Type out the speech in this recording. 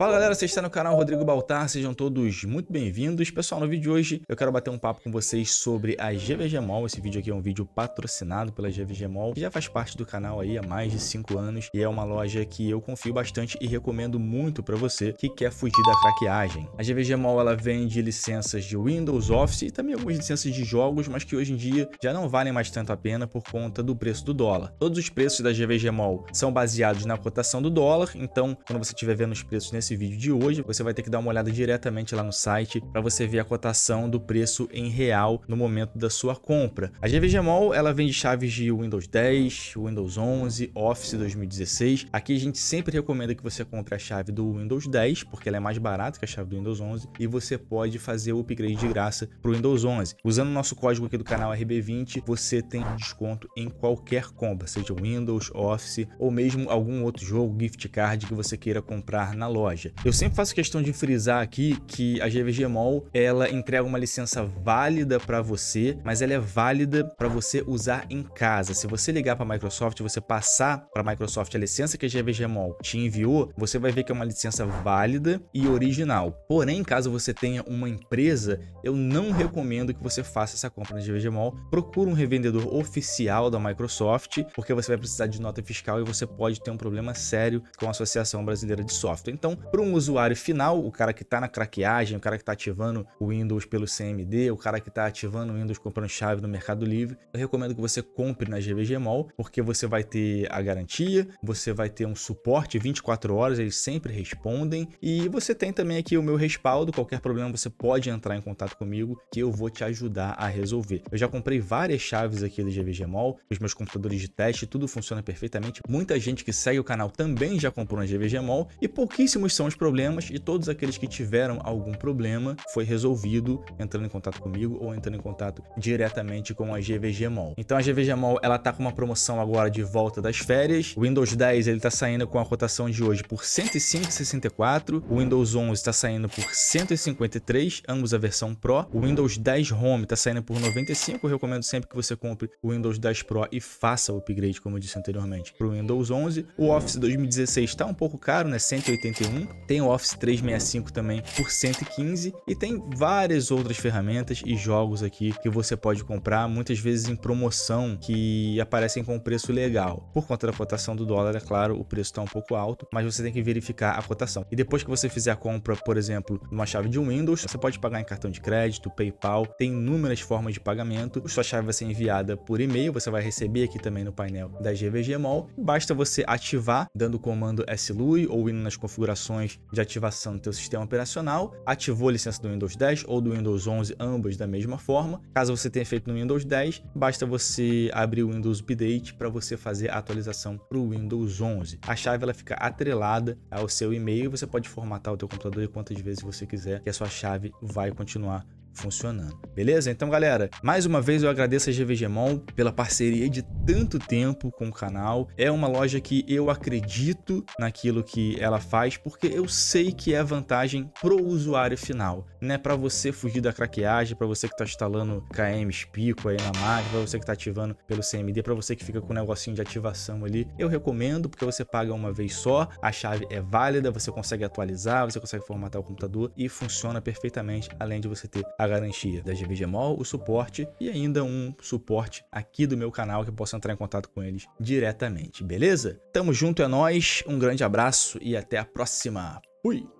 Fala galera, você está no canal Rodrigo Baltar, sejam todos muito bem-vindos. Pessoal, no vídeo de hoje eu quero bater um papo com vocês sobre a GVG Mall. Esse vídeo aqui é um vídeo patrocinado pela GVG Mall, que já faz parte do canal aí há mais de 5 anos e é uma loja que eu confio bastante e recomendo muito para você que quer fugir da craqueagem. A GVG Mall ela vende licenças de Windows, Office e também algumas licenças de jogos, mas que hoje em dia já não valem mais tanto a pena por conta do preço do dólar. Todos os preços da GVG Mall são baseados na cotação do dólar, então quando você estiver vendo os preços nesse nesse vídeo de hoje, você vai ter que dar uma olhada diretamente lá no site para você ver a cotação do preço em real no momento da sua compra. A GVGMOL ela vende chaves de Windows 10, Windows 11, Office 2016. Aqui a gente sempre recomenda que você compre a chave do Windows 10, porque ela é mais barata que a chave do Windows 11 e você pode fazer o upgrade de graça para o Windows 11. Usando o nosso código aqui do canal RB20, você tem desconto em qualquer compra, seja Windows, Office ou mesmo algum outro jogo, gift card que você queira comprar na loja loja. Eu sempre faço questão de frisar aqui que a GVG Mall, ela entrega uma licença válida para você, mas ela é válida para você usar em casa. Se você ligar para a Microsoft, você passar para a Microsoft a licença que a GVG Mall te enviou, você vai ver que é uma licença válida e original. Porém, caso você tenha uma empresa, eu não recomendo que você faça essa compra na GVG Mall. Procure um revendedor oficial da Microsoft, porque você vai precisar de nota fiscal e você pode ter um problema sério com a Associação Brasileira de Software. Então, para um usuário final, o cara que está na craqueagem, o cara que está ativando o Windows pelo CMD, o cara que está ativando o Windows comprando chave no Mercado Livre, eu recomendo que você compre na GVG Mall, porque você vai ter a garantia, você vai ter um suporte 24 horas, eles sempre respondem, e você tem também aqui o meu respaldo, qualquer problema você pode entrar em contato comigo, que eu vou te ajudar a resolver. Eu já comprei várias chaves aqui da GVG Mall, os meus computadores de teste, tudo funciona perfeitamente, muita gente que segue o canal também já comprou na GVG Mall, e pouquíssimos são os problemas e todos aqueles que tiveram algum problema foi resolvido entrando em contato comigo ou entrando em contato diretamente com a GVG Mall. Então a GVG Mall ela tá com uma promoção agora de volta das férias. O Windows 10 ele tá saindo com a cotação de hoje por 105,64, o Windows 11 está saindo por 153, ambos a versão Pro. O Windows 10 Home está saindo por 95, eu recomendo sempre que você compre o Windows 10 Pro e faça o upgrade, como eu disse anteriormente, para o Windows 11. O Office 2016 está um pouco caro, né? 181, tem o Office 365 também por 115 e tem várias outras ferramentas e jogos aqui que você pode comprar, muitas vezes em promoção que aparecem com um preço legal. Por conta da cotação do dólar, é claro, o preço está um pouco alto, mas você tem que verificar a cotação. E depois que você fizer a compra, por exemplo, numa chave de um Windows, você pode pagar em cartão de crédito, PayPal, tem inúmeras formas de pagamento. Sua chave vai ser enviada por e-mail, você vai receber aqui também no painel da GVG Mall. Basta você ativar dando o comando SLUI ou indo nas configurações opções de ativação do teu sistema operacional, ativou a licença do Windows 10 ou do Windows 11, ambas da mesma forma. Caso você tenha feito no Windows 10, basta você abrir o Windows Update para você fazer a atualização para o Windows 11. A chave ela fica atrelada ao seu e-mail, você pode formatar o teu computador quantas vezes você quiser, que a sua chave vai continuar funcionando. Beleza? Então, galera, mais uma vez eu agradeço a GVGmon pela parceria de tanto tempo com o canal. É uma loja que eu acredito naquilo que ela faz, porque eu sei que é vantagem pro usuário final, né? Para você fugir da craqueagem, para você que tá instalando KMs pico aí na máquina, para você que tá ativando pelo CMD, para você que fica com o um negocinho de ativação ali, eu recomendo porque você paga uma vez só, a chave é válida, você consegue atualizar, você consegue formatar o computador e funciona perfeitamente, além de você ter a garantia da Mall, o suporte e ainda um suporte aqui do meu canal que eu possa entrar em contato com eles diretamente, beleza? Tamo junto, é nós, um grande abraço e até a próxima. Fui!